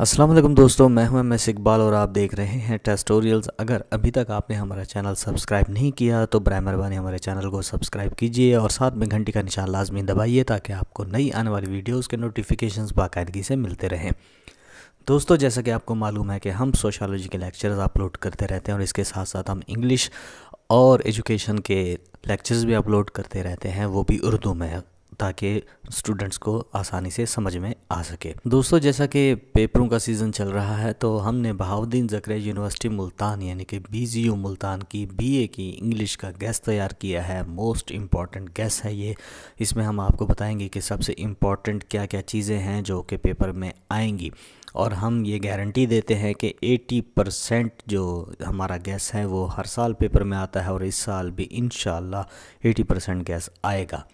असलम दोस्तों मैं हूं एम इकबाल और आप देख रहे हैं टेस्टोरियल्स अगर अभी तक आपने हमारा चैनल सब्सक्राइब नहीं किया तो बर मेहरबानी हमारे चैनल को सब्सक्राइब कीजिए और साथ में घंटी का निशान लाजमी दबाइए ताकि आपको नई आने वाली वीडियोज़ के नोटिफिकेशंस बाकायदगी से मिलते रहें दोस्तों जैसा कि आपको मालूम है कि हम सोशालोजी के लेक्चर्स अपलोड करते रहते हैं और इसके साथ साथ हम इंग्लिश और एजुकेशन के लेक्चर्स भी अपलोड करते रहते हैं वो भी उर्दू में ताकि स्टूडेंट्स को आसानी से समझ में आ सके दोस्तों जैसा कि पेपरों का सीज़न चल रहा है तो हमने बहाउद्दीन ज़क्रे यूनिवर्सिटी मुल्तान यानी कि बी मुल्तान की बीए की इंग्लिश का गैस तैयार किया है मोस्ट इम्पॉर्टेंट गैस है ये इसमें हम आपको बताएंगे कि सबसे इम्पॉर्टेंट क्या क्या चीज़ें हैं जो कि पेपर में आएंगी और हम ये गारंटी देते हैं कि 80 परसेंट जो हमारा गैस है वो हर साल पेपर में आता है और इस साल भी इन 80 परसेंट गैस आएगा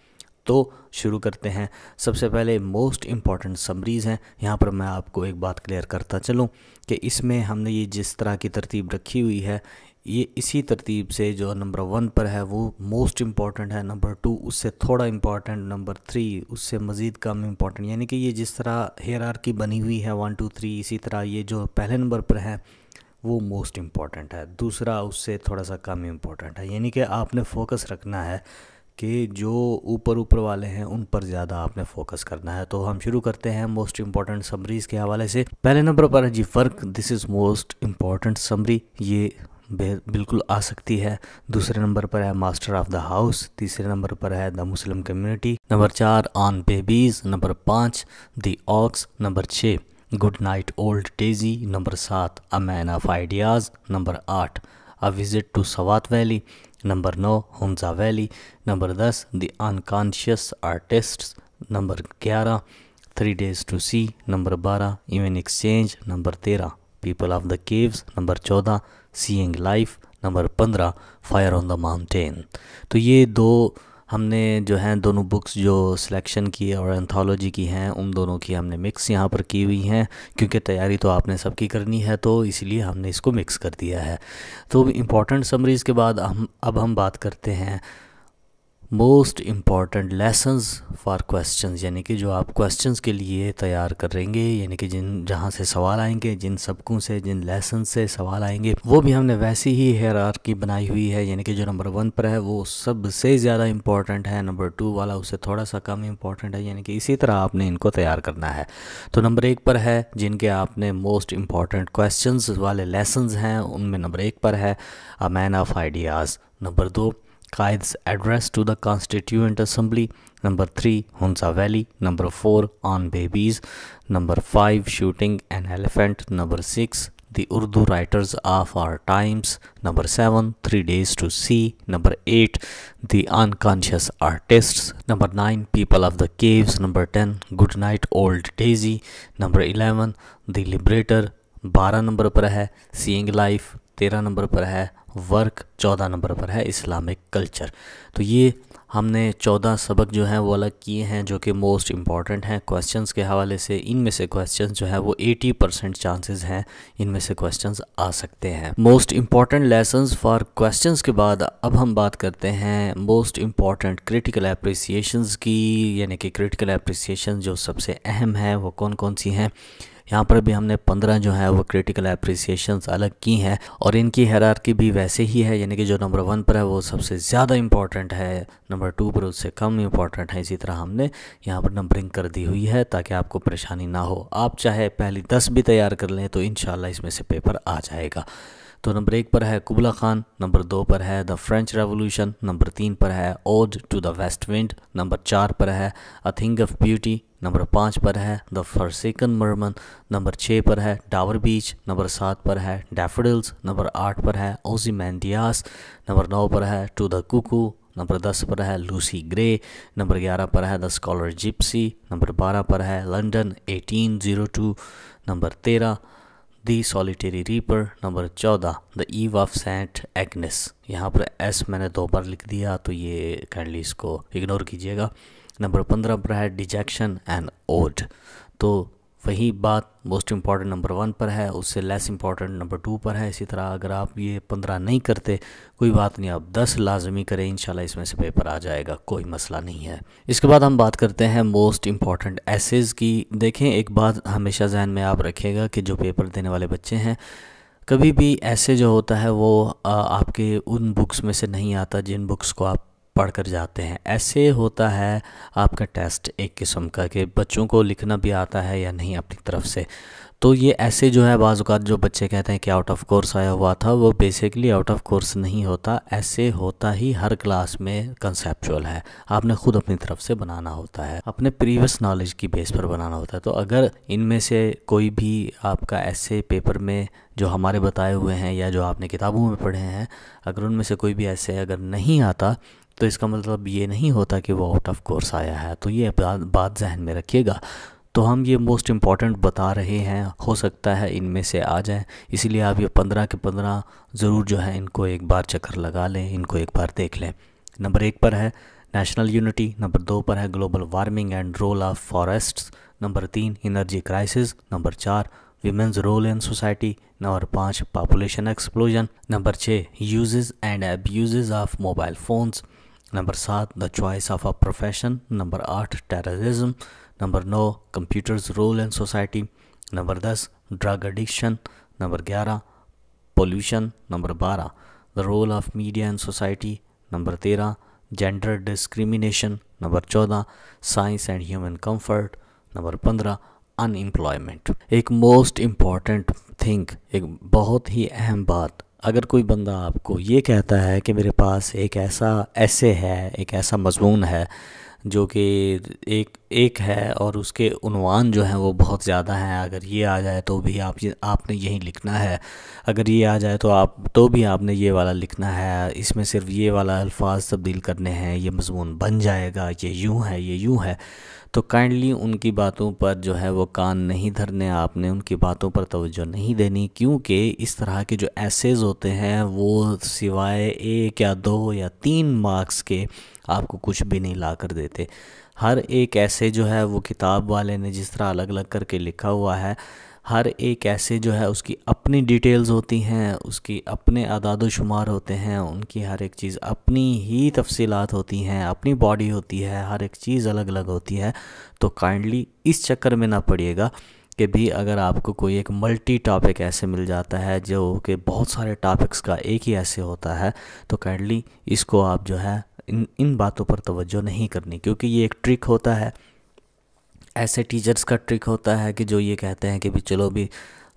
तो शुरू करते हैं सबसे पहले मोस्ट इम्पॉर्टेंट समरीज़ हैं यहाँ पर मैं आपको एक बात क्लियर करता चलूँ कि इसमें हमने ये जिस तरह की तरतीब रखी हुई है ये इसी तरतीब से जो नंबर वन पर है वो मोस्ट इम्पॉर्टेंट है नंबर टू उससे थोड़ा इम्पॉर्टेंट नंबर थ्री उससे मज़ीद कम इम्पॉर्टेंट यानी कि ये जिस तरह हेयर की बनी हुई है वन टू थ्री इसी तरह ये जो पहले नंबर पर है वो मोस्ट इम्पॉर्टेंट है दूसरा उससे थोड़ा सा कम इम्पॉर्टेंट है यानी कि आपने फोकस रखना है कि जो ऊपर ऊपर वाले हैं उन पर ज़्यादा आपने फोकस करना है तो हम शुरू करते हैं मोस्ट इम्पॉर्टेंट समरीज़ के हवाले से पहले नंबर पर है जी फ़र्क this is most important summary ये बिल्कुल आ सकती है दूसरे नंबर पर है मास्टर ऑफ द हाउस तीसरे नंबर पर है द मुस्लिम कम्युनिटी नंबर चार ऑन बेबीज़ नंबर पाँच द ऑक्स नंबर छः good night old daisy number सात a man of ideas number आठ a visit to Swat valley number नौ हमजा वैली नंबर दस द अनकॉन्शियस आर्टिस्ट नंबर ग्यारह three days to C number बारह even exchange number तेरह people of the caves number चौदह seeing life number पंद्रह fire on the mountain तो ये दो हमने जो हैं दोनों बुक्स जो सिलेक्शन की और एंथोलॉजी की हैं उन दोनों की हमने मिक्स यहाँ पर की हुई हैं क्योंकि तैयारी तो आपने सबकी करनी है तो इसलिए हमने इसको मिक्स कर दिया है तो इम्पोर्टेंट समरीज़ के बाद हम अब हम बात करते हैं most important lessons for questions यानी कि जो आप क्वेश्चंस के लिए तैयार करेंगे यानी कि जिन जहाँ से सवाल आएंगे जिन सबकों से जिन लेसन से सवाल आएंगे वो भी हमने वैसी ही हेयर की बनाई हुई है यानी कि जो नंबर वन पर है वो सबसे ज़्यादा इंपॉर्टेंट है नंबर टू वाला उससे थोड़ा सा कम इम्पॉर्टेंट है यानी कि इसी तरह आपने इनको तैयार करना है तो नंबर एक पर है जिनके आपने मोस्ट इम्पॉर्टेंट क्वेश्चन वाले लेसन हैं उनमें नंबर एक पर है a man of ideas number दो Kai's address to the Constituent Assembly, number 3 Hunza Valley, number 4 on babies, number 5 shooting an elephant, number 6 the Urdu writers of our times, number 7 three days to see, number 8 the unconscious artists, number 9 people of the caves, number 10 good night old daisy, number 11 the liberator, 12 number पर है seeing life 13 number पर है work चौदह number पर है Islamic culture तो ये हमने चौदह सबक जो हैं वो अलग किए हैं जो कि मोस्ट इम्पॉर्टेंट हैं क्वेश्चंस के हवाले से इनमें से क्वेश्चंस जो है वो एटी परसेंट चांसेज हैं इनमें से क्वेश्चंस आ सकते हैं most important lesson for questions के बाद अब हम बात करते हैं मोस्ट इम्पॉर्टेंट क्रिटिकल अप्रिसिएशन की यानी कि क्रिटिकल अप्रिसिएशन जो सबसे अहम है वो कौन कौन सी हैं यहाँ पर भी हमने पंद्रह जो है वो क्रिटिकल अप्रिसिएशन अलग की हैं और इनकी हैरारकी भी वैसे ही है यानी कि जो नंबर वन पर है वो सबसे ज़्यादा इंपॉर्टेंट है नंबर टू पर उससे कम इंपॉर्टेंट है इसी तरह हमने यहाँ पर नंबरिंग कर दी हुई है ताकि आपको परेशानी ना हो आप चाहे पहली दस भी तैयार कर लें तो इन इसमें से पेपर आ जाएगा तो नंबर एक पर है कुबला खान नंबर दो पर है द फ्रेंच रेवोल्यूशन नंबर तीन पर है ode to the west wind number चार पर है a thing of beauty number पाँच पर है द फरसेकन मरमन नंबर छः पर है डावर बीच नंबर सात पर है डेफडल्स नंबर आठ पर है ओजी मैंडियास नंबर नौ पर है टू द कुकू नंबर दस पर है लूसी ग्रे नंबर ग्यारह पर है द स्कॉलर जिप्सी नंबर बारह पर है London eighteen zero two number तेरह दी सॉलिटेरी रीपर नंबर चौदह the eve of Saint Agnes यहाँ पर एस मैंने दो बार लिख दिया तो ये काइंडली इसको इग्नोर कीजिएगा नंबर पंद्रह पर है डिजेक्शन एंड ओड तो वही बात मोस्ट इम्पॉर्टेंट नंबर वन पर है उससे लेस इम्पॉर्टेंट नंबर टू पर है इसी तरह अगर आप ये पंद्रह नहीं करते कोई बात नहीं आप दस लाजमी करें इन इसमें से पेपर आ जाएगा कोई मसला नहीं है इसके बाद हम बात करते हैं मोस्ट इम्पॉर्टेंट एसेज़ की देखें एक बात हमेशा जहन में आप रखिएगा कि जो पेपर देने वाले बच्चे हैं कभी भी ऐसे जो होता है वो आपके उन बुक्स में से नहीं आता जिन बुक्स को आप पढ़ कर जाते हैं ऐसे होता है आपका टेस्ट एक किस्म का कि बच्चों को लिखना भी आता है या नहीं अपनी तरफ से तो ये ऐसे जो है बाज़ात जो बच्चे कहते हैं कि आउट ऑफ कोर्स आया हुआ था वो बेसिकली आउट ऑफ कोर्स नहीं होता ऐसे होता ही हर क्लास में कंसेप्चुअल है आपने ख़ुद अपनी तरफ से बनाना होता है अपने प्रीवियस नॉलेज की बेस पर बनाना होता है तो अगर इनमें से कोई भी आपका ऐसे पेपर में जो हमारे बताए हुए हैं या जो आपने किताबों में पढ़े हैं अगर उनमें से कोई भी ऐसे अगर नहीं आता तो इसका मतलब ये नहीं होता कि वो आउट ऑफ कोर्स आया है तो ये बात जहन में रखिएगा तो हम ये मोस्ट इम्पॉर्टेंट बता रहे हैं हो सकता है इनमें से आ जाए इसीलिए आप ये पंद्रह के पंद्रह ज़रूर जो है इनको एक बार चक्कर लगा लें इनको एक बार देख लें नंबर एक पर है नेशनल यूनिटी नंबर दो पर है global warming and role of forest number तीन इनर्जी क्राइसिस नंबर चार women's role in society number पाँच पॉपुलेशन एक्सप्लोजन नंबर छः use and abuses of mobile phones number सात the choice of a profession number आठ terrorism number नौ computers role in society number दस drug addiction number ग्यारह pollution number बारह the role of media in society number तेरह gender discrimination number चौदह science and human comfort number पंद्रह unemployment एक most important thing एक बहुत ही अहम बात अगर कोई बंदा आपको ये कहता है कि मेरे पास एक ऐसा ऐसे है एक ऐसा मजमून है जो कि एक एक है और उसके उनवान जो हैं वो बहुत ज़्यादा हैं अगर ये आ जाए तो भी आप आपने यही लिखना है अगर ये आ जाए तो आप तो भी आपने ये वाला लिखना है इसमें सिर्फ ये वाला अल्फाज तब्दील करने हैं ये मजमून बन जाएगा ये यूँ है ये यूँ है तो काइंडली उनकी बातों पर जो है वो कान नहीं धरने आपने उनकी बातों पर तवज्जो नहीं देनी क्योंकि इस तरह के जो एसेज होते हैं वो सिवाय एक या दो या तीन मार्क्स के आपको कुछ भी नहीं ला कर देते हर एक ऐसे जो है वो किताब वाले ने जिस तरह अलग अलग करके लिखा हुआ है हर एक ऐसे जो है उसकी अपनी डिटेल्स होती हैं उसकी अपने अदाद शुमार होते हैं उनकी हर एक चीज़ अपनी ही तफसीलात होती हैं अपनी बॉडी होती है हर एक चीज़ अलग अलग होती है तो काइंडली इस चक्कर में ना पड़िएगा कि भी अगर आपको कोई एक मल्टी टॉपिक ऐसे मिल जाता है जो कि बहुत सारे टॉपिक्स का एक ही ऐसे होता है तो काइंडली इसको आप जो है इन इन बातों पर तवज्जो नहीं करनी क्योंकि ये एक ट्रिक होता है ऐसे टीचर्स का ट्रिक होता है कि जो ये कहते हैं कि भी चलो भी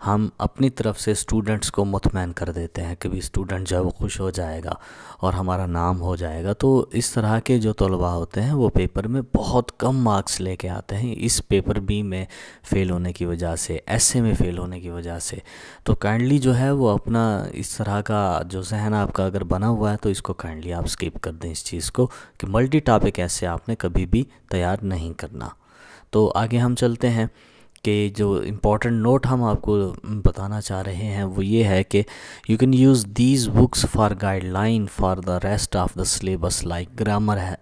हम अपनी तरफ से स्टूडेंट्स को मुतमैन कर देते हैं कि भी स्टूडेंट जो है वो खुश हो जाएगा और हमारा नाम हो जाएगा तो इस तरह के जो तलबा होते हैं वो पेपर में बहुत कम मार्क्स लेके आते हैं इस पेपर बी में फ़ेल होने की वजह से ऐसे में फ़ेल होने की वजह से तो काइंडली जो है वो अपना इस तरह का जो जहन आपका अगर बना हुआ है तो इसको काइंडली आप स्किप कर दें इस चीज़ को कि मल्टी टॉपिक ऐसे आपने कभी भी तैयार नहीं करना तो आगे हम चलते हैं के जो इम्पोर्टेंट नोट हम आपको बताना चाह रहे हैं वो ये है कि you can use these books for guideline for the rest of the syllabus like grammar है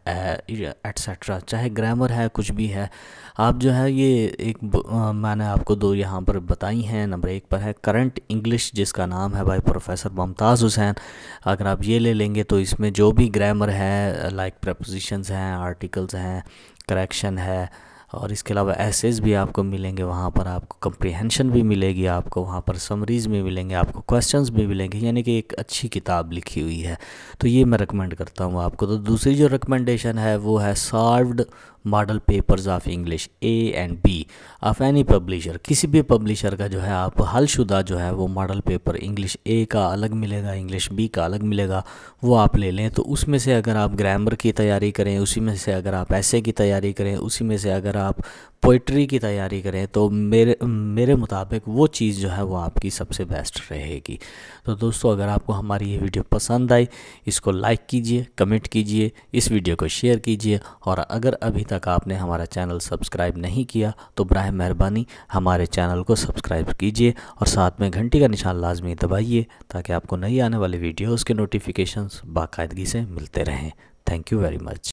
एट्सट्रा चाहे ग्रामर है कुछ भी है आप जो है ये एक आ, मैंने आपको दो यहाँ पर बताई हैं नंबर एक पर है करंट इंग्लिश जिसका नाम है भाई प्रोफेसर मुमताज़ हुसैन अगर आप ये ले लेंगे तो इसमें जो भी ग्रामर है लाइक प्रपोजिशंस हैं आर्टिकल्स हैं करेक्शन है और इसके अलावा एसेज भी आपको मिलेंगे वहाँ पर आपको कंप्रीहेंशन भी मिलेगी आपको वहाँ पर समरीज भी मिलेंगे आपको क्वेश्चंस भी मिलेंगे यानी कि एक अच्छी किताब लिखी हुई है तो ये मैं रिकमेंड करता हूँ आपको तो दूसरी जो रिकमेंडेशन है वो है solved model papers of English A and B of any publisher किसी भी पब्लिशर का जो है आप हलशुदा जो है वो मॉडल पेपर इंग्लिश ए का अलग मिलेगा इंग्लिश बी का अलग मिलेगा वो आप ले लें तो उसमें से अगर आप ग्रामर की तैयारी करें उसी में से अगर आप ऐसे की तैयारी करें उसी में से अगर आप पोइट्री की तैयारी करें तो मेरे मेरे मुताबिक वो चीज़ जो है वो आपकी सबसे बेस्ट रहेगी तो दोस्तों अगर आपको हमारी ये वीडियो पसंद आई इसको लाइक कीजिए कमेंट कीजिए इस वीडियो को शेयर कीजिए और अगर अभी तक आपने हमारा चैनल सब्सक्राइब नहीं किया तो बर मेहरबानी हमारे चैनल को सब्सक्राइब कीजिए और साथ में घंटी का निशान लाजमी दबाइए ताकि आपको नई आने वाली वीडियोज़ के नोटिफिकेशन बाकायदगी से मिलते रहें थैंक यू वेरी मच